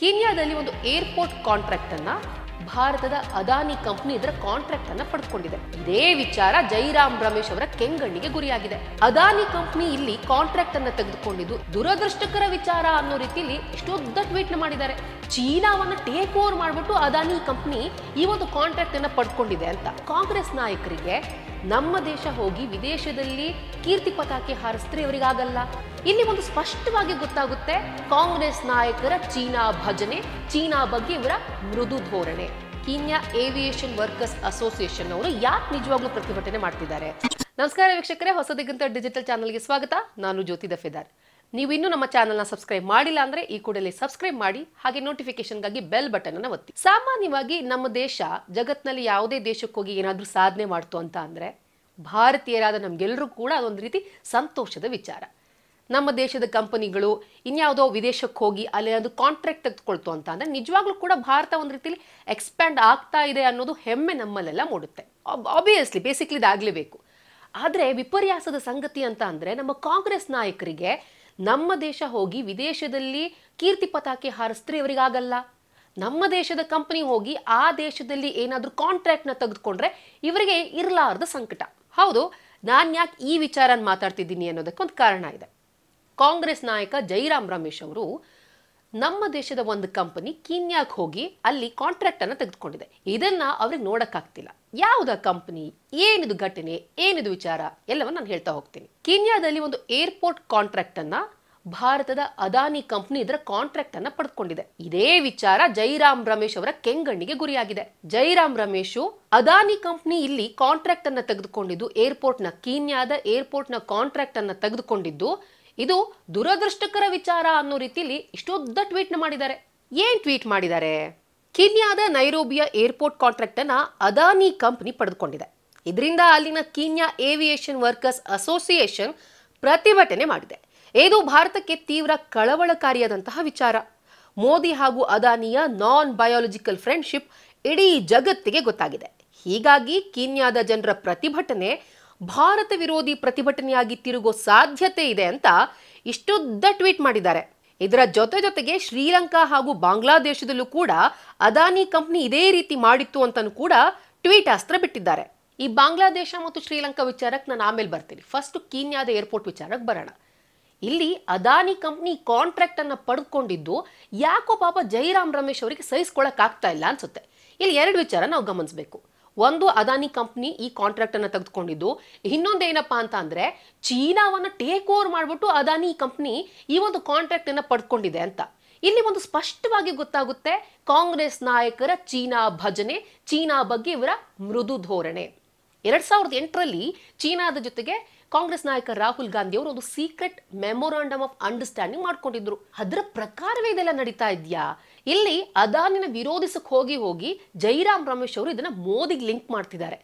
ಕೀನ್ಯಾದಲ್ಲಿ ಒಂದು airport contract ಅನ್ನ ಭಾರತದ ಅದಾನಿ ಕಂಪನಿ ಇದರ ಕಾಂಟ್ರಾಕ್ಟ್ ಅನ್ನ ಪಡೆದುಕೊಂಡಿದೆ ಇದೇ ವಿಚಾರ ಜೈರಾಮ್ ರಮೇಶ್ ಅವರ ಕೆಂಗಣ್ಣಿಗೆ ಗುರಿಯಾಗಿದೆ ಅದಾನಿ ಕಂಪನಿ ಇಲ್ಲಿ ಕಾಂಟ್ರಾಕ್ಟ್ ಅನ್ನ ತೆಗೆದುಕೊಂಡಿದ್ದು ದುರದೃಷ್ಟಕರ ವಿಚಾರ ಅನ್ನೋ ರೀತಿಯಲ್ಲಿ ಎಷ್ಟೊದ್ದ ಟ್ವೀಟ್ ಮಾಡಿದ್ದಾರೆ ಚೀನಾವನ್ನ ಟೇಕ್ ಓವರ್ ಮಾಡಿಬಿಟ್ಟು ಅದಾನಿ ಕಂಪನಿ ಈ ಒಂದು ಕಾಂಟ್ರಾಕ್ಟ್ ಅನ್ನ ಪಡ್ಕೊಂಡಿದೆ ಅಂತ ಕಾಂಗ್ರೆಸ್ ನಾಯಕರಿಗೆ ನಮ್ಮ ದೇಶ ಹೋಗಿ ವಿದೇಶದಲ್ಲಿ ಕೀರ್ತಿ ಪತಾಕೆ ಹಾರಿಸಿದ್ರೆ ಇವರಿಗಾಗಲ್ಲ ಇಲ್ಲಿ ಒಂದು ಸ್ಪಷ್ಟವಾಗಿ ಗೊತ್ತಾಗುತ್ತೆ ಕಾಂಗ್ರೆಸ್ ನಾಯಕರ ಚೀನಾ ಭಜನೆ ಚೀನಾ ಬಗ್ಗೆ ಇವರ ಮೃದು ಧೋರಣೆ ಕೀನ್ಯಾ ಏವಿಯೇಷನ್ ವರ್ಕರ್ಸ್ ಅಸೋಸಿಯೇಷನ್ ಅವರು ಯಾಕೆ ನಿಜವಾಗ್ಲೂ ಪ್ರತಿಭಟನೆ ಮಾಡ್ತಿದ್ದಾರೆ ನಮಸ್ಕಾರ ವೀಕ್ಷಕರೇ ಹೊಸದಿಗಂತ ಡಿಜಿಟಲ್ ಚಾನಲ್ಗೆ ಸ್ವಾಗತ ನಾನು ಜ್ಯೋತಿ ದಫೇದಾರ್ ನೀವು ಇನ್ನೂ ನಮ್ಮ ಚಾನಲ್ನ ಸಬ್ಸ್ಕ್ರೈಬ್ ಮಾಡಿಲ್ಲ ಅಂದ್ರೆ ಈ ಕೂಡಲೇ ಸಬ್ಸ್ಕ್ರೈಬ್ ಮಾಡಿ ಹಾಗೆ ನೋಟಿಫಿಕೇಶನ್ಗಾಗಿ ಬೆಲ್ ಬಟನ್ ಅನ್ನು ಒತ್ತಿ ಸಾಮಾನ್ಯವಾಗಿ ನಮ್ಮ ದೇಶ ಜಗತ್ನಲ್ಲಿ ಯಾವುದೇ ದೇಶಕ್ಕೋಗಿ ಏನಾದ್ರೂ ಏನಾದರೂ ಸಾಧನೆ ಮಾಡ್ತು ಅಂತ ಅಂದ್ರೆ ಭಾರತೀಯರಾದ ನಮಗೆಲ್ಲರೂ ಕೂಡ ಅದೊಂದು ರೀತಿ ಸಂತೋಷದ ವಿಚಾರ ನಮ್ಮ ದೇಶದ ಕಂಪನಿಗಳು ಇನ್ಯಾವುದೋ ವಿದೇಶಕ್ಕೆ ಹೋಗಿ ಅಲ್ಲಿ ಅದು ಕಾಂಟ್ರಾಕ್ಟ್ ತೆಗೆದುಕೊಳ್ತು ಅಂತ ಅಂದರೆ ನಿಜವಾಗ್ಲೂ ಕೂಡ ಭಾರತ ಒಂದು ರೀತಿಲಿ ಎಕ್ಸ್ಪ್ಯಾಂಡ್ ಆಗ್ತಾ ಇದೆ ಅನ್ನೋದು ಹೆಮ್ಮೆ ನಮ್ಮಲ್ಲೆಲ್ಲ ಮೂಡುತ್ತೆ ಆಬ್ವಿಯಸ್ಲಿ ಬೇಸಿಕ್ಲಿ ಇದಾಗಲೇಬೇಕು ಆದರೆ ವಿಪರ್ಯಾಸದ ಸಂಗತಿ ಅಂತ ಅಂದರೆ ನಮ್ಮ ಕಾಂಗ್ರೆಸ್ ನಾಯಕರಿಗೆ ನಮ್ಮ ದೇಶ ಹೋಗಿ ವಿದೇಶದಲ್ಲಿ ಕೀರ್ತಿ ಪತಾಕೆ ಹಾರಿಸಿದ್ರೆ ಇವರಿಗಾಗಲ್ಲ ನಮ್ಮ ದೇಶದ ಕಂಪನಿ ಹೋಗಿ ಆ ದೇಶದಲ್ಲಿ ಏನಾದರೂ ಕಾಂಟ್ರಾಕ್ಟ್ನ ತೆಗೆದುಕೊಂಡ್ರೆ ಇವರಿಗೆ ಇರಲಾರ್ದ ಸಂಕಟ ಹೌದು ನಾನು ಯಾಕೆ ಈ ವಿಚಾರ ಮಾತಾಡ್ತಿದ್ದೀನಿ ಅನ್ನೋದಕ್ಕೆ ಒಂದು ಕಾರಣ ಇದೆ ಕಾಂಗ್ರೆಸ್ ನಾಯಕ ಜೈರಾಮ್ ರಮೇಶ್ ಅವರು ನಮ್ಮ ದೇಶದ ಒಂದು ಕಂಪನಿ ಕೀನ್ಯಾಕ್ ಹೋಗಿ ಅಲ್ಲಿ ಕಾಂಟ್ರಾಕ್ಟ್ ಅನ್ನು ತೆಗೆದುಕೊಂಡಿದೆ ಇದನ್ನ ಅವ್ರಿಗೆ ನೋಡಕ್ಕಾಗ್ತಿಲ್ಲ ಯಾವುದ ಕಂಪನಿ ಏನಿದು ಘಟನೆ ಏನಿದು ವಿಚಾರ ಎಲ್ಲವನ್ನ ನಾನು ಹೇಳ್ತಾ ಹೋಗ್ತೀನಿ ಕೀನ್ಯಾದಲ್ಲಿ ಒಂದು ಏರ್ಪೋರ್ಟ್ ಕಾಂಟ್ರಾಕ್ಟ್ ಅನ್ನ ಭಾರತದ ಅದಾನಿ ಕಂಪ್ನಿ ಇದರ ಕಾಂಟ್ರಾಕ್ಟ್ ಅನ್ನ ಪಡೆದುಕೊಂಡಿದೆ ಇದೇ ವಿಚಾರ ಜೈರಾಮ್ ರಮೇಶ್ ಅವರ ಕೆಂಗಣ್ಣಿಗೆ ಗುರಿಯಾಗಿದೆ ಜೈರಾಮ್ ರಮೇಶು ಅದಾನಿ ಕಂಪ್ನಿ ಇಲ್ಲಿ ಕಾಂಟ್ರಾಕ್ಟ್ ಅನ್ನು ತೆಗೆದುಕೊಂಡಿದ್ದು ಏರ್ಪೋರ್ಟ್ ನ ಕೀನ್ಯಾದ ಏರ್ಪೋರ್ಟ್ ನ ಕಾಂಟ್ರಾಕ್ಟ್ ಅನ್ನ ತೆಗೆದುಕೊಂಡಿದ್ದು ಇದು ದುರದೃಷ್ಟಕರ ವಿಚಾರ ಅನ್ನೋ ರೀತಿಯಲ್ಲಿ ಇಷ್ಟೊದ್ದ ಟ್ವೀಟ್ ಮಾಡಿದ್ದಾರೆ ಏನ್ ಟ್ವೀಟ್ ಮಾಡಿದ್ದಾರೆ ಕೀನ್ಯಾದ ನೈರೋಬಿಯ ಏರ್ಪೋರ್ಟ್ ಕಾಂಟ್ರಾಕ್ಟ್ ಅನ್ನ ಅದಾನಿ ಕಂಪ್ನಿ ಪಡೆದುಕೊಂಡಿದೆ ಇದರಿಂದ ಅಲ್ಲಿನ ಕೀನ್ಯಾ ಏವಿಯೇಷನ್ ವರ್ಕರ್ಸ್ ಅಸೋಸಿಯೇಷನ್ ಪ್ರತಿಭಟನೆ ಮಾಡಿದೆ ಇದು ಭಾರತಕ್ಕೆ ತೀವ್ರ ಕಳವಳಕಾರಿಯಾದಂತಹ ವಿಚಾರ ಮೋದಿ ಹಾಗೂ ಅದಾನಿಯ ನಾನ್ ಬಯಾಲಜಿಕಲ್ ಫ್ರೆಂಡ್ಶಿಪ್ ಇಡೀ ಜಗತ್ತಿಗೆ ಗೊತ್ತಾಗಿದೆ ಹೀಗಾಗಿ ಕೀನ್ಯಾದ ಜನರ ಪ್ರತಿಭಟನೆ ಭಾರತ ವಿರೋಧಿ ಪ್ರತಿಭಟನೆಯಾಗಿ ತಿರುಗೋ ಸಾಧ್ಯತೆ ಇದೆ ಅಂತ ಇಷ್ಟುದ್ದ ಟ್ವೀಟ್ ಮಾಡಿದ್ದಾರೆ ಇದರ ಜೊತೆ ಜೊತೆಗೆ ಶ್ರೀಲಂಕಾ ಹಾಗೂ ಬಾಂಗ್ಲಾದೇಶದಲ್ಲೂ ಕೂಡ ಅದಾನಿ ಕಂಪ್ನಿ ಇದೇ ರೀತಿ ಮಾಡಿತ್ತು ಅಂತಲೂ ಕೂಡ ಟ್ವೀಟ್ ಅಸ್ತ್ರ ಬಿಟ್ಟಿದ್ದಾರೆ ಈ ಬಾಂಗ್ಲಾದೇಶ ಮತ್ತು ಶ್ರೀಲಂಕಾ ವಿಚಾರಕ್ಕೆ ನಾನು ಆಮೇಲೆ ಬರ್ತೀನಿ ಫಸ್ಟ್ ಕೀನ್ಯಾದ ಏರ್ಪೋರ್ಟ್ ವಿಚಾರಕ್ಕೆ ಬರೋಣ ಇಲ್ಲಿ ಅದಾನಿ ಕಂಪ್ನಿ ಕಾಂಟ್ರಾಕ್ಟ್ ಅನ್ನ ಪಡ್ಕೊಂಡಿದ್ದು ಯಾಕೋ ಪಾಪ ಜೈರಾಮ್ ರಮೇಶ್ ಅವರಿಗೆ ಸಹಿಸ್ಕೊಳಕ್ ಆಗ್ತಾ ಇಲ್ಲ ಅನ್ಸುತ್ತೆ ಇಲ್ಲಿ ಎರಡು ವಿಚಾರ ನಾವು ಗಮನಿಸಬೇಕು ಒಂದು ಅದಾನಿ ಕಂಪ್ನಿ ಈ ಕಾಂಟ್ರಾಕ್ಟ್ ಅನ್ನ ತೆಗೆದುಕೊಂಡಿದ್ದು ಇನ್ನೊಂದೇನಪ್ಪ ಅಂತ ಅಂದ್ರೆ ಚೀನಾವನ್ನ ಟೇಕ್ ಓವರ್ ಮಾಡ್ಬಿಟ್ಟು ಅದಾನಿ ಕಂಪ್ನಿ ಈ ಒಂದು ಕಾಂಟ್ರಾಕ್ಟ್ ಅನ್ನ ಪಡ್ಕೊಂಡಿದೆ ಅಂತ ಇಲ್ಲಿ ಒಂದು ಸ್ಪಷ್ಟವಾಗಿ ಗೊತ್ತಾಗುತ್ತೆ ಕಾಂಗ್ರೆಸ್ ನಾಯಕರ ಚೀನಾ ಭಜನೆ ಚೀನಾ ಬಗ್ಗೆ ಇವರ ಮೃದು ಧೋರಣೆ ಎರಡ್ ಸಾವಿರದ ಎಂಟರಲ್ಲಿ ಚೀನಾದ ಜೊತೆಗೆ ಕಾಂಗ್ರೆಸ್ ನಾಯಕ ರಾಹುಲ್ ಗಾಂಧಿ ಅವರು ಒಂದು ಸೀಕ್ರೆಟ್ ಮೆಮೊರಾಂಡಮ್ ಆಫ್ ಅಂಡರ್ಸ್ಟ್ಯಾಂಡಿಂಗ್ ಮಾಡ್ಕೊಂಡಿದ್ರು ಅದರ ಪ್ರಕಾರವೇ ಇದೆಲ್ಲ ನಡೀತಾ ಇದೆಯಾ ಇಲ್ಲಿ ಅದಾನಿನ ವಿರೋಧಿಸಕ್ಕೆ ಹೋಗಿ ಹೋಗಿ ಜೈರಾಮ್ ರಮೇಶ್ ಅವರು ಇದನ್ನ ಮೋದಿಗೆ ಲಿಂಕ್ ಮಾಡ್ತಿದ್ದಾರೆ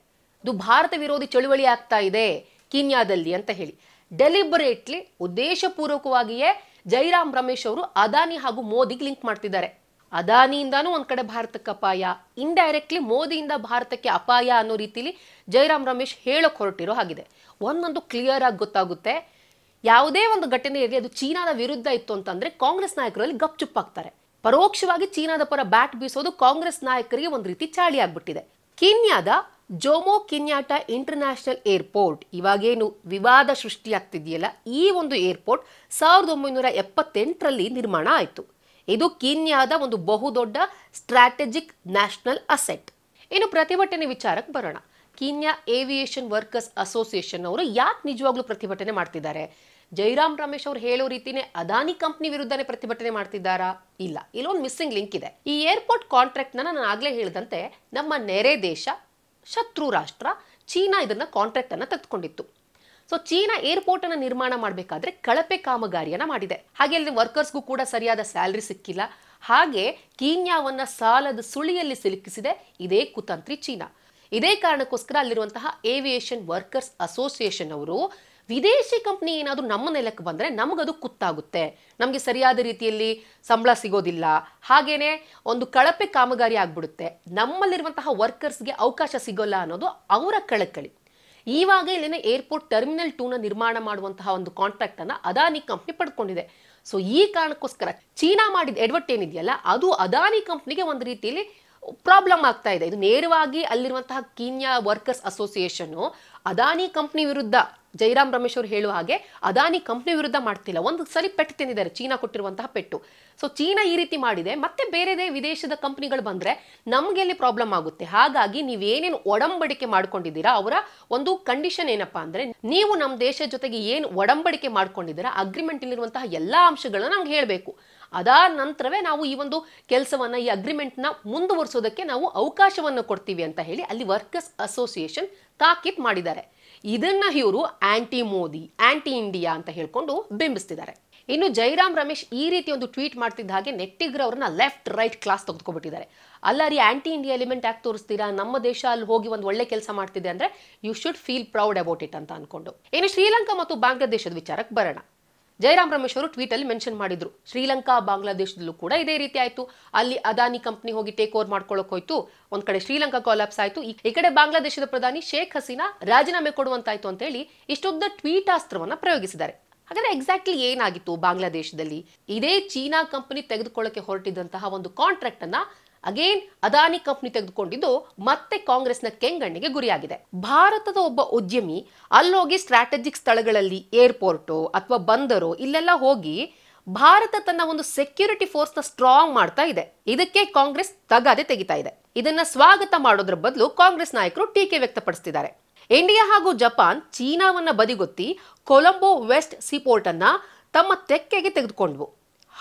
ಇದು ಭಾರತ ವಿರೋಧಿ ಚಳುವಳಿ ಆಗ್ತಾ ಇದೆ ಕೀನ್ಯಾದಲ್ಲಿ ಅಂತ ಹೇಳಿ ಡೆಲಿಬರೇಟ್ಲಿ ಉದ್ದೇಶಪೂರ್ವಕವಾಗಿಯೇ ಜೈರಾಮ್ ರಮೇಶ್ ಅವರು ಅದಾನಿ ಹಾಗೂ ಮೋದಿಗೆ ಲಿಂಕ್ ಮಾಡ್ತಿದ್ದಾರೆ ಅದಾನಿಯಿಂದನೂ ಒಂದ್ ಕಡೆ ಭಾರತಕ್ಕೆ ಅಪಾಯ ಇಂಡೈರೆಕ್ಟ್ಲಿ ಮೋದಿಯಿಂದ ಭಾರತಕ್ಕೆ ಅಪಾಯ ಅನ್ನೋ ರೀತಿಲಿ ಜೈರಾಮ್ ರಮೇಶ್ ಹೇಳೋಕ್ ಹೊರಟಿರೋ ಆಗಿದೆ ಒಂದೊಂದು ಕ್ಲಿಯರ್ ಆಗಿ ಗೊತ್ತಾಗುತ್ತೆ ಯಾವುದೇ ಒಂದು ಘಟನೆ ಇರಲಿ ಅದು ಚೀನಾದ ವಿರುದ್ಧ ಇತ್ತು ಅಂತಂದ್ರೆ ಕಾಂಗ್ರೆಸ್ ನಾಯಕರಲ್ಲಿ ಗಪ್ಚುಪ್ಪಾಗ್ತಾರೆ ಪರೋಕ್ಷವಾಗಿ ಚೀನಾದ ಪರ ಬ್ಯಾಟ್ ಬೀಸೋದು ಕಾಂಗ್ರೆಸ್ ನಾಯಕರಿಗೆ ಒಂದು ರೀತಿ ಚಾಳಿ ಆಗ್ಬಿಟ್ಟಿದೆ ಕೀನ್ಯಾದ ಜೋಮೋ ಕಿನ್ಯಾಟ ಇಂಟರ್ನ್ಯಾಷನಲ್ ಏರ್ಪೋರ್ಟ್ ಇವಾಗೇನು ವಿವಾದ ಸೃಷ್ಟಿಯಾಗ್ತಿದೆಯಲ್ಲ ಈ ಒಂದು ಏರ್ಪೋರ್ಟ್ ಸಾವಿರದ ಒಂಬೈನೂರ ಎಪ್ಪತ್ತೆಂಟರಲ್ಲಿ ನಿರ್ಮಾಣ ಆಯಿತು ಇದು ಕೀನ್ಯಾದ ಒಂದು ಬಹುದೊಡ್ಡ ಸ್ಟ್ರಾಟಜಿಕ್ ನ್ಯಾಷನಲ್ ಅಸೆಟ್ ಇನ್ನು ಪ್ರತಿಭಟನೆ ವಿಚಾರಕ್ಕೆ ಬರೋಣ ಕೀನ್ಯಾ ಏವಿಯೇಷನ್ ವರ್ಕರ್ಸ್ ಅಸೋಸಿಯೇಷನ್ ಅವರು ಯಾಕೆ ನಿಜವಾಗ್ಲೂ ಪ್ರತಿಭಟನೆ ಮಾಡ್ತಿದ್ದಾರೆ ಜೈರಾಮ್ ರಮೇಶ್ ಅವರು ಹೇಳೋ ರೀತಿನೇ ಅದಾನಿ ಕಂಪ್ನಿ ವಿರುದ್ಧನೇ ಪ್ರತಿಭಟನೆ ಮಾಡ್ತಿದ್ದಾರಾ ಇಲ್ಲ ಇಲ್ಲೊಂದು ಮಿಸ್ಸಿಂಗ್ ಲಿಂಕ್ ಇದೆ ಈ ಏರ್ಪೋರ್ಟ್ ಕಾಂಟ್ರಾಕ್ಟ್ ನಾನು ಆಗ್ಲೇ ಹೇಳಿದಂತೆ ನಮ್ಮ ನೆರೆ ದೇಶ ಶತ್ರು ರಾಷ್ಟ್ರ ಚೀನಾ ಇದನ್ನ ಕಾಂಟ್ರಾಕ್ಟ್ ಅನ್ನ ತೆಗೆದುಕೊಂಡಿತ್ತು ಸೊ ಚೀನಾ ಏರ್ಪೋರ್ಟ್ ಅನ್ನು ನಿರ್ಮಾಣ ಮಾಡಬೇಕಾದ್ರೆ ಕಳಪೆ ಕಾಮಗಾರಿಯನ್ನ ಮಾಡಿದೆ ಹಾಗೆ ಅಲ್ಲಿ ವರ್ಕರ್ಸ್ಗೂ ಕೂಡ ಸರಿಯಾದ ಸ್ಯಾಲರಿ ಸಿಕ್ಕಿಲ್ಲ ಹಾಗೆ ಕೀನ್ಯಾವನ್ನ ಸಾಲದ ಸುಳಿಯಲ್ಲಿ ಸಿಲುಕಿಸಿದೆ ಇದೇ ಕುತಂತ್ರಿ ಚೀನಾ ಇದೇ ಕಾರಣಕ್ಕೋಸ್ಕರ ಅಲ್ಲಿರುವಂತಹ ಏವಿಯೇಷನ್ ವರ್ಕರ್ಸ್ ಅಸೋಸಿಯೇಷನ್ ಅವರು ವಿದೇಶಿ ಕಂಪ್ನಿ ಏನಾದರೂ ನಮ್ಮ ನೆಲಕ್ಕೆ ಬಂದರೆ ನಮಗದು ಕುತ್ತಾಗುತ್ತೆ ನಮಗೆ ಸರಿಯಾದ ರೀತಿಯಲ್ಲಿ ಸಂಬಳ ಸಿಗೋದಿಲ್ಲ ಹಾಗೇನೆ ಒಂದು ಕಳಪೆ ಕಾಮಗಾರಿ ಆಗ್ಬಿಡುತ್ತೆ ನಮ್ಮಲ್ಲಿರುವಂತಹ ವರ್ಕರ್ಸ್ಗೆ ಅವಕಾಶ ಸಿಗೋಲ್ಲ ಅನ್ನೋದು ಅವರ ಕಳಕಳಿ ಈವಾಗ ಇಲ್ಲಿನ ಏರ್ಪೋರ್ಟ್ ಟರ್ಮಿನಲ್ ಟೂನ ನಿರ್ಮಾಣ ಮಾಡುವಂತಹ ಒಂದು ಕಾಂಟ್ರಾಕ್ಟ್ ಅನ್ನ ಅದಾನಿ ಕಂಪ್ನಿ ಪಡ್ಕೊಂಡಿದೆ ಸೊ ಈ ಕಾರಣಕ್ಕೋಸ್ಕರ ಚೀನಾ ಮಾಡಿದ ಎಡ್ವರ್ಟ್ ಏನಿದೆಯಲ್ಲ ಅದು ಅದಾನಿ ಕಂಪ್ನಿಗೆ ಒಂದು ರೀತಿಯಲ್ಲಿ ಪ್ರಾಬ್ಲಮ್ ಆಗ್ತಾ ಇದೆ ಇದು ನೇರವಾಗಿ ಅಲ್ಲಿರುವಂತಹ Kenya workers association Adani company ವಿರುದ್ಧ ಜೈರಾಮ್ ರಮೇಶ್ ಅವರು ಹೇಳುವ ಹಾಗೆ ಅದಾನಿ ಕಂಪ್ನಿ ವಿರುದ್ಧ ಮಾಡ್ತಿಲ್ಲ ಒಂದು ಸರಿ ಪೆಟ್ಟು ತಿಂದಿದ್ದಾರೆ ಚೀನಾ ಕೊಟ್ಟಿರುವಂತಹ ಪೆಟ್ಟು ಸೊ ಚೀನಾ ಈ ರೀತಿ ಮಾಡಿದೆ ಮತ್ತೆ ಬೇರೆದೇ ವಿದೇಶದ ಕಂಪ್ನಿಗಳು ಬಂದ್ರೆ ನಮಗೆ ಅಲ್ಲಿ ಪ್ರಾಬ್ಲಮ್ ಆಗುತ್ತೆ ಹಾಗಾಗಿ ನೀವು ಏನೇನು ಒಡಂಬಡಿಕೆ ಮಾಡ್ಕೊಂಡಿದ್ದೀರಾ ಅವರ ಒಂದು ಕಂಡೀಷನ್ ಏನಪ್ಪಾ ಅಂದ್ರೆ ನೀವು ನಮ್ಮ ದೇಶದ ಜೊತೆಗೆ ಏನು ಒಡಂಬಡಿಕೆ ಮಾಡ್ಕೊಂಡಿದ್ದೀರಾ ಅಗ್ರಿಮೆಂಟ್ ಇಲ್ಲಿರುವಂತಹ ಎಲ್ಲಾ ಅಂಶಗಳನ್ನ ನಮ್ಗೆ ಹೇಳಬೇಕು ಅದಾದ ನಂತರವೇ ನಾವು ಈ ಒಂದು ಕೆಲಸವನ್ನು ಈ ಅಗ್ರಿಮೆಂಟ್ನ ಮುಂದುವರಿಸೋದಕ್ಕೆ ನಾವು ಅವಕಾಶವನ್ನು ಕೊಡ್ತೀವಿ ಅಂತ ಹೇಳಿ ಅಲ್ಲಿ ವರ್ಕರ್ಸ್ ಅಸೋಸಿಯೇಷನ್ ತಾಕೀತ್ ಮಾಡಿದ್ದಾರೆ ಇದನ್ನ ಇವರು ಆಂಟಿ ಮೋದಿ ಆ್ಯಂಟಿ ಇಂಡಿಯಾ ಅಂತ ಹೇಳ್ಕೊಂಡು ಬಿಂಬಿಸ್ತಿದ್ದಾರೆ ಇನ್ನು ಜೈರಾಮ್ ರಮೇಶ್ ಈ ರೀತಿ ಒಂದು ಟ್ವೀಟ್ ಮಾಡ್ತಿದ್ದ ಹಾಗೆ ನೆಟ್ಟಿಗ್ರ ಅವ್ರನ್ನ ಲೆಫ್ಟ್ ರೈಟ್ ಕ್ಲಾಸ್ ತೆಗೆದುಕೊಬಿಟ್ಟಿದ್ದಾರೆ ಅಲ್ಲಾರಿ ಆಂಟಿ ಇಂಡಿಯಾ ಎಲಿಮೆಂಟ್ ಯಾಕೆ ತೋರಿಸ್ತೀರಾ ನಮ್ಮ ದೇಶ ಅಲ್ಲಿ ಹೋಗಿ ಒಂದು ಒಳ್ಳೆ ಕೆಲಸ ಮಾಡ್ತಿದೆ ಅಂದ್ರೆ you should feel proud about it ಅಂತ ಅನ್ಕೊಂಡು ಇನ್ನು ಶ್ರೀಲಂಕಾ ಮತ್ತು ಬಾಂಗ್ಲಾದೇಶದ ವಿಚಾರಕ್ಕೆ ಬರೋಣ ಜೈರಾಮ್ ರಮೇಶ್ ಅವರು ಟ್ವೀಟ್ ಅಲ್ಲಿ ಮೆನ್ಷನ್ ಮಾಡಿದ್ರು ಶ್ರೀಲಂಕಾ ಬಾಂಗ್ಲಾದೇಶದಲ್ಲೂ ಕೂಡ ಇದೇ ರೀತಿ ಆಯ್ತು ಅಲ್ಲಿ ಅದಾನಿ ಕಂಪನಿ ಹೋಗಿ ಟೇಕ್ ಓವರ್ ಮಾಡ್ಕೊಳ್ಳೋಕೆ ಹೋಯ್ತು ಒಂದ್ ಕಡೆ ಶ್ರೀಲಂಕಾ ಕಾಲಾಪ್ಸ್ ಆಯ್ತು ಈ ಕಡೆ ಬಾಂಗ್ಲಾದೇಶದ ಪ್ರಧಾನಿ ಶೇಖ್ ಹಸೀನಾ ರಾಜೀನಾಮೆ ಕೊಡುವಂತಾಯ್ತು ಅಂತ ಹೇಳಿ ಇಷ್ಟೊಂದು ಟ್ವೀಟ್ ಅಸ್ತ್ರವನ್ನ ಪ್ರಯೋಗಿಸಿದ್ದಾರೆ ಹಾಗಾದ್ರೆ ಎಕ್ಸಾಕ್ಟ್ಲಿ ಏನಾಗಿತ್ತು ಬಾಂಗ್ಲಾದೇಶದಲ್ಲಿ ಇದೇ ಚೀನಾ ಕಂಪನಿ ತೆಗೆದುಕೊಳ್ಳಕ್ಕೆ ಹೊರಟಿದ್ದಂತಹ ಒಂದು ಕಾಂಟ್ರಾಕ್ಟ್ ಅನ್ನ ಅಗೇನ್ ಅದಾನಿ ಕಂಪ್ನಿ ತೆಗೆದುಕೊಂಡಿದ್ದು ಮತ್ತೆ ಕಾಂಗ್ರೆಸ್ನ ಕೆಂಗಣ್ಣಿಗೆ ಗುರಿಯಾಗಿದೆ ಭಾರತದ ಒಬ್ಬ ಉದ್ಯಮಿ ಅಲ್ಲೋಗಿ ಸ್ಟ್ರಾಟಜಿಕ್ ಸ್ಥಳಗಳಲ್ಲಿ ಏರ್ಪೋರ್ಟು ಅಥವಾ ಬಂದರು ಇಲ್ಲೆಲ್ಲ ಹೋಗಿ ಭಾರತ ತನ್ನ ಒಂದು ಸೆಕ್ಯೂರಿಟಿ ಫೋರ್ಸ್ನ ಸ್ಟ್ರಾಂಗ್ ಮಾಡ್ತಾ ಇದೆ ಇದಕ್ಕೆ ಕಾಂಗ್ರೆಸ್ ತಗಾದೆ ತೆಗಿತಾ ಇದೆ ಇದನ್ನ ಸ್ವಾಗತ ಮಾಡೋದ್ರ ಬದಲು ಕಾಂಗ್ರೆಸ್ ನಾಯಕರು ಟೀಕೆ ವ್ಯಕ್ತಪಡಿಸ್ತಿದ್ದಾರೆ ಇಂಡಿಯಾ ಹಾಗೂ ಜಪಾನ್ ಚೀನಾವನ್ನ ಬದಿಗೊತ್ತಿ ಕೊಲಂಬೋ ವೆಸ್ಟ್ ಸೀಪೋರ್ಟ್ ಅನ್ನ ತಮ್ಮ ತೆಕ್ಕೆಗೆ ತೆಗೆದುಕೊಂಡ್ವು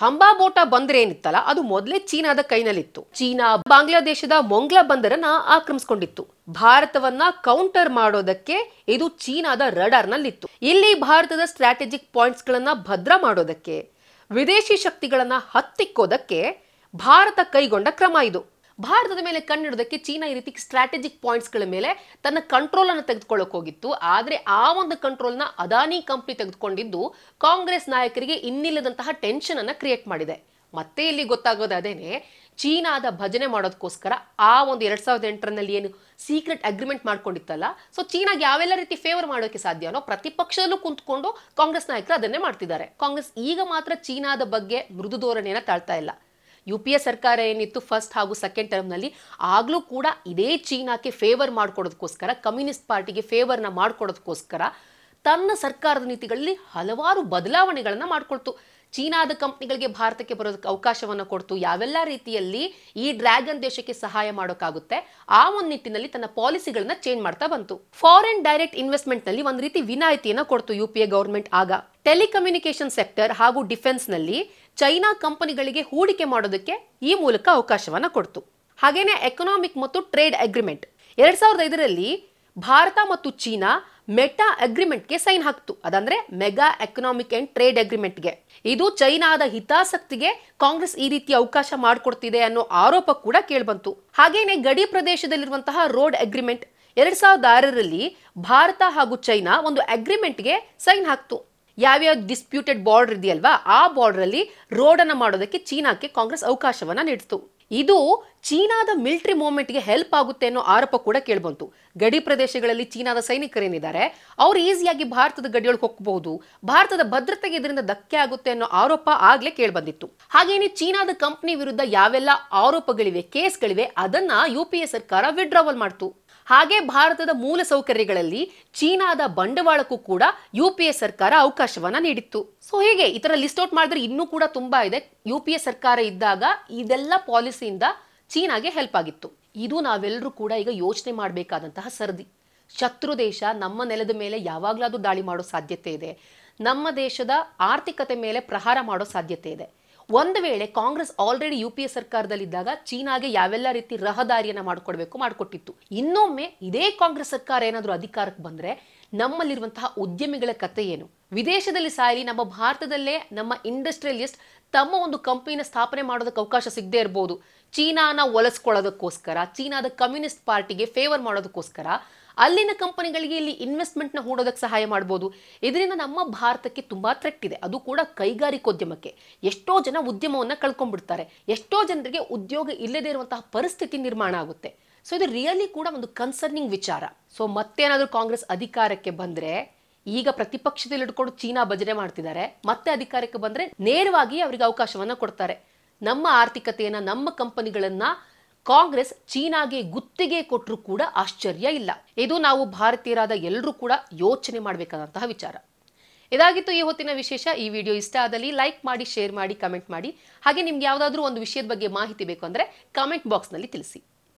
ಹಂಬಾ ಬೋಟ ಏನಿತ್ತಲ್ಲ ಅದು ಮೊದಲೇ ಚೀನಾದ ಕೈನಲ್ಲಿತ್ತು ಚೀನಾ ಬಾಂಗ್ಲಾದೇಶದ ಮೊಂಗ್ಲಾ ಬಂದರನ್ನ ಆಕ್ರಮಿಸಿಕೊಂಡಿತ್ತು ಭಾರತವನ್ನ ಕೌಂಟರ್ ಮಾಡೋದಕ್ಕೆ ಇದು ಚೀನಾದ ನಲ್ಲಿತ್ತು ಇಲ್ಲಿ ಭಾರತದ ಸ್ಟ್ರಾಟಜಿಕ್ ಪಾಯಿಂಟ್ಸ್ ಗಳನ್ನ ಭದ್ರ ಮಾಡೋದಕ್ಕೆ ವಿದೇಶಿ ಶಕ್ತಿಗಳನ್ನ ಹತ್ತಿಕ್ಕೋದಕ್ಕೆ ಭಾರತ ಕೈಗೊಂಡ ಕ್ರಮ ಇದು ಭಾರತದ ಮೇಲೆ ಕಣ್ಣಿಡೋದಕ್ಕೆ ಚೀನಾ ಈ ರೀತಿ ಸ್ಟ್ರಾಟಜಿಕ್ ಪಾಯಿಂಟ್ಸ್ಗಳ ಮೇಲೆ ತನ್ನ ಅನ್ನು ತೆಗೆದುಕೊಳ್ಳೋಕೆ ಹೋಗಿತ್ತು ಆದರೆ ಆ ಒಂದು ಕಂಟ್ರೋಲ್ ನ ಅದಾನಿ ಕಂಪ್ನಿ ತೆಗೆದುಕೊಂಡಿದ್ದು ಕಾಂಗ್ರೆಸ್ ನಾಯಕರಿಗೆ ಇನ್ನಿಲ್ಲದಂತಹ ಟೆನ್ಷನ್ ಅನ್ನು ಕ್ರಿಯೇಟ್ ಮಾಡಿದೆ ಮತ್ತೆ ಇಲ್ಲಿ ಗೊತ್ತಾಗೋದು ಅದೇನೆ ಚೀನಾದ ಭಜನೆ ಮಾಡೋದಕ್ಕೋಸ್ಕರ ಆ ಒಂದು ಎರಡ್ ಸಾವಿರದ ಎಂಟರಲ್ಲಿ ಏನು ಸೀಕ್ರೆಟ್ ಅಗ್ರಿಮೆಂಟ್ ಮಾಡ್ಕೊಂಡಿತ್ತಲ್ಲ ಸೊ ಚೀನಾಗೆ ಯಾವೆಲ್ಲ ರೀತಿ ಫೇವರ್ ಮಾಡೋಕೆ ಸಾಧ್ಯ ಅನ್ನೋ ಪ್ರತಿಪಕ್ಷದಲ್ಲೂ ಕುಂತ್ಕೊಂಡು ಕಾಂಗ್ರೆಸ್ ನಾಯಕರು ಅದನ್ನೇ ಮಾಡ್ತಿದ್ದಾರೆ ಕಾಂಗ್ರೆಸ್ ಈಗ ಮಾತ್ರ ಚೀನಾದ ಬಗ್ಗೆ ಮೃದು ಧೋರಣೆಯನ್ನ ತಾಳ್ತಾ ಇಲ್ಲ ಯು ಪಿ ಎ ಸರ್ಕಾರ ಏನಿತ್ತು ಫಸ್ಟ್ ಹಾಗೂ ಸೆಕೆಂಡ್ ಟರ್ಮ್ನಲ್ಲಿ ಆಗಲೂ ಕೂಡ ಇದೇ ಚೀನಾಕ್ಕೆ ಫೇವರ್ ಮಾಡಿಕೊಡೋದಕ್ಕೋಸ್ಕರ ಕಮ್ಯುನಿಸ್ಟ್ ಪಾರ್ಟಿಗೆ ಫೇವರ್ನ ಮಾಡಿಕೊಡೋದಕ್ಕೋಸ್ಕರ ತನ್ನ ಸರ್ಕಾರದ ನೀತಿಗಳಲ್ಲಿ ಹಲವಾರು ಬದಲಾವಣೆಗಳನ್ನು ಮಾಡಿಕೊಳ್ತು ಚೀನಾದ ಕಂಪ್ನಿಗಳಿಗೆ ಭಾರತಕ್ಕೆ ಬರೋದಕ್ಕೆ ಅವಕಾಶವನ್ನು ಕೊಡ್ತು ಯಾವೆಲ್ಲ ರೀತಿಯಲ್ಲಿ ಈ ಡ್ರ್ಯಾಗನ್ ದೇಶಕ್ಕೆ ಸಹಾಯ ಮಾಡೋಕ್ಕಾಗುತ್ತೆ ಆ ಒಂದು ನಿಟ್ಟಿನಲ್ಲಿ ತನ್ನ ಪಾಲಿಸಿಗಳನ್ನ ಚೇಂಜ್ ಮಾಡ್ತಾ ಬಂತು ಫಾರಿನ್ ಡೈರೆಕ್ಟ್ ಇನ್ವೆಸ್ಟ್ಮೆಂಟ್ ನಲ್ಲಿ ಒಂದು ರೀತಿ ವಿನಾಯಿತಿಯನ್ನು ಕೊಡ್ತು ಯು ಪಿ ಎ ಗೌರ್ಮೆಂಟ್ ಆಗ ಟೆಲಿಕಮ್ಯುನಿಕೇಶನ್ ಸೆಕ್ಟರ್ ಹಾಗೂ ಡಿಫೆನ್ಸ್ ನಲ್ಲಿ ಚೈನಾ ಕಂಪನಿಗಳಿಗೆ ಹೂಡಿಕೆ ಮಾಡೋದಕ್ಕೆ ಈ ಮೂಲಕ ಅವಕಾಶವನ್ನ ಕೊಡ್ತು ಹಾಗೇನೆ ಎಕನಾಮಿಕ್ ಮತ್ತು ಟ್ರೇಡ್ ಅಗ್ರಿಮೆಂಟ್ ಎರಡ್ ಸಾವಿರದ ಐದರಲ್ಲಿ ಭಾರತ ಮತ್ತು ಚೀನಾ ಮೆಟಾ ಅಗ್ರಿಮೆಂಟ್ಗೆ ಸೈನ್ ಹಾಕ್ತು ಅದಂದ್ರೆ ಮೆಗಾ ಎಕನಾಮಿಕ್ ಅಂಡ್ ಟ್ರೇಡ್ ಅಗ್ರಿಮೆಂಟ್ಗೆ ಇದು ಚೈನಾದ ಹಿತಾಸಕ್ತಿಗೆ ಕಾಂಗ್ರೆಸ್ ಈ ರೀತಿ ಅವಕಾಶ ಮಾಡಿಕೊಡ್ತಿದೆ ಅನ್ನೋ ಆರೋಪ ಕೂಡ ಕೇಳಬಂತು ಹಾಗೇನೆ ಗಡಿ ಪ್ರದೇಶದಲ್ಲಿರುವಂತಹ ರೋಡ್ ಅಗ್ರಿಮೆಂಟ್ ಎರಡ್ ಸಾವಿರದ ಆರರಲ್ಲಿ ಭಾರತ ಹಾಗೂ ಚೈನಾ ಒಂದು ಗೆ ಸೈನ್ ಹಾಕ್ತು ಯಾವ್ಯಾವ ಡಿಸ್ಪ್ಯೂಟೆಡ್ ಬಾರ್ಡರ್ ಇದೆಯಲ್ವಾ ಆ ಬಾರ್ಡರ್ ಅಲ್ಲಿ ರೋಡ್ ಅನ್ನ ಮಾಡೋದಕ್ಕೆ ಚೀನಾಕ್ಕೆ ಕಾಂಗ್ರೆಸ್ ಅವಕಾಶವನ್ನ ನೀಡಿತು ಇದು ಚೀನಾದ ಮಿಲಿಟರಿ ಗೆ ಹೆಲ್ಪ್ ಆಗುತ್ತೆ ಅನ್ನೋ ಆರೋಪ ಕೂಡ ಕೇಳ್ಬಂತು ಗಡಿ ಪ್ರದೇಶಗಳಲ್ಲಿ ಚೀನಾದ ಸೈನಿಕರೇನಿದ್ದಾರೆ ಅವರು ಈಸಿಯಾಗಿ ಭಾರತದ ಗಡಿಯೊಳಗೆ ಹೋಗಬಹುದು ಭಾರತದ ಭದ್ರತೆಗೆ ಇದರಿಂದ ಧಕ್ಕೆ ಆಗುತ್ತೆ ಅನ್ನೋ ಆರೋಪ ಆಗ್ಲೇ ಕೇಳ್ಬಂದಿತ್ತು ಹಾಗೇನೆ ಚೀನಾದ ಕಂಪನಿ ವಿರುದ್ಧ ಯಾವೆಲ್ಲ ಆರೋಪಗಳಿವೆ ಕೇಸ್ಗಳಿವೆ ಅದನ್ನ ಯು ಪಿ ಎ ಸರ್ಕಾರ ವಿಡ್ರಾವಲ್ ಮಾಡ್ತು ಹಾಗೆ ಭಾರತದ ಮೂಲ ಸೌಕರ್ಯಗಳಲ್ಲಿ ಚೀನಾದ ಬಂಡವಾಳಕ್ಕೂ ಕೂಡ ಯು ಪಿ ಎ ಸರ್ಕಾರ ಅವಕಾಶವನ್ನ ನೀಡಿತ್ತು ಸೊ ಹೀಗೆ ಈ ತರ ಲಿಸ್ಟ್ ಔಟ್ ಮಾಡಿದ್ರೆ ಇನ್ನೂ ಕೂಡ ತುಂಬಾ ಇದೆ ಯು ಪಿ ಎ ಸರ್ಕಾರ ಇದ್ದಾಗ ಇದೆಲ್ಲ ಪಾಲಿಸಿಯಿಂದ ಚೀನಾಗೆ ಹೆಲ್ಪ್ ಆಗಿತ್ತು ಇದು ನಾವೆಲ್ಲರೂ ಕೂಡ ಈಗ ಯೋಚನೆ ಮಾಡಬೇಕಾದಂತಹ ಸರದಿ ಶತ್ರು ದೇಶ ನಮ್ಮ ನೆಲದ ಮೇಲೆ ಯಾವಾಗಲಾದರೂ ದಾಳಿ ಮಾಡೋ ಸಾಧ್ಯತೆ ಇದೆ ನಮ್ಮ ದೇಶದ ಆರ್ಥಿಕತೆ ಮೇಲೆ ಪ್ರಹಾರ ಮಾಡೋ ಸಾಧ್ಯತೆ ಇದೆ ಒಂದು ವೇಳೆ Congress already U P A ಸರ್ಕಾರದಲ್ಲಿದ್ದಾಗ ಚೀನಾಗೆ ಯಾವೆಲ್ಲ ರೀತಿ ರಹದಾರಿಯನ್ನು ಮಾಡಿಕೊಡ್ಬೇಕು ಮಾಡಿಕೊಟ್ಟಿತ್ತು ಇನ್ನೊಮ್ಮೆ ಇದೇ ಕಾಂಗ್ರೆಸ್ ಸರ್ಕಾರ ಏನಾದರೂ ಅಧಿಕಾರಕ್ಕೆ ಬಂದರೆ ನಮ್ಮಲ್ಲಿರುವಂತಹ ಉದ್ಯಮಿಗಳ ಕತೆ ಏನು ವಿದೇಶದಲ್ಲಿ ಸಾಯಿ ನಮ್ಮ ಭಾರತದಲ್ಲೇ ನಮ್ಮ ಇಂಡಸ್ಟ್ರಿಯಲಿಸ್ಟ್ ತಮ್ಮ ಒಂದು ಕಂಪನಿನ ಸ್ಥಾಪನೆ ಮಾಡೋದಕ್ಕೆ ಅವಕಾಶ ಸಿಗದೇ ಇರ್ಬೋದು ಚೀನಾನ ಒಲಿಸ್ಕೊಳ್ಳೋದಕ್ಕೋಸ್ಕರ ಚೀನಾದ ಕಮ್ಯುನಿಸ್ಟ್ ಪಾರ್ಟಿಗೆ ಫೇವರ್ ಮಾಡೋದಕ್ಕೋಸ್ಕರ ಅಲ್ಲಿನ ಕಂಪನಿಗಳಿಗೆ ಇಲ್ಲಿ ನ ಹೂಡೋದಕ್ಕೆ ಸಹಾಯ ಮಾಡ್ಬೋದು ಇದರಿಂದ ನಮ್ಮ ಭಾರತಕ್ಕೆ ತುಂಬಾ ಥ್ರೆಟ್ ಇದೆ ಅದು ಕೂಡ ಕೈಗಾರಿಕೋದ್ಯಮಕ್ಕೆ ಎಷ್ಟೋ ಜನ ಉದ್ಯಮವನ್ನು ಕಳ್ಕೊಂಡ್ಬಿಡ್ತಾರೆ ಎಷ್ಟೋ ಜನರಿಗೆ ಉದ್ಯೋಗ ಇಲ್ಲದೆ ಇರುವಂತಹ ಪರಿಸ್ಥಿತಿ ನಿರ್ಮಾಣ ಆಗುತ್ತೆ ಸೊ ಇದು ರಿಯಲಿ ಕೂಡ ಒಂದು ಕನ್ಸರ್ನಿಂಗ್ ವಿಚಾರ ಸೊ ಮತ್ತೇನಾದರೂ ಕಾಂಗ್ರೆಸ್ ಅಧಿಕಾರಕ್ಕೆ ಬಂದ್ರೆ ಈಗ ಪ್ರತಿಪಕ್ಷದಲ್ಲಿ ಇಟ್ಕೊಂಡು ಚೀನಾ ಭಜನೆ ಮಾಡ್ತಿದ್ದಾರೆ ಮತ್ತೆ ಅಧಿಕಾರಕ್ಕೆ ಬಂದ್ರೆ ನೇರವಾಗಿ ಅವರಿಗೆ ಅವಕಾಶವನ್ನ ಕೊಡ್ತಾರೆ ನಮ್ಮ ಆರ್ಥಿಕತೆಯನ್ನ ನಮ್ಮ ಕಂಪನಿಗಳನ್ನ ಕಾಂಗ್ರೆಸ್ ಚೀನಾಗೆ ಗುತ್ತಿಗೆ ಕೊಟ್ಟರು ಕೂಡ ಆಶ್ಚರ್ಯ ಇಲ್ಲ ಇದು ನಾವು ಭಾರತೀಯರಾದ ಎಲ್ಲರೂ ಕೂಡ ಯೋಚನೆ ಮಾಡಬೇಕಾದಂತಹ ವಿಚಾರ ಇದಾಗಿತ್ತು ಈ ಹೊತ್ತಿನ ವಿಶೇಷ ಈ ವಿಡಿಯೋ ಇಷ್ಟ ಆದಲ್ಲಿ ಲೈಕ್ ಮಾಡಿ ಶೇರ್ ಮಾಡಿ ಕಮೆಂಟ್ ಮಾಡಿ ಹಾಗೆ ನಿಮ್ಗೆ ಯಾವುದಾದ್ರೂ ಒಂದು ವಿಷಯದ ಬಗ್ಗೆ ಮಾಹಿತಿ ಬೇಕು ಅಂದ್ರೆ ಕಮೆಂಟ್ ನಲ್ಲಿ ತಿಳಿಸಿ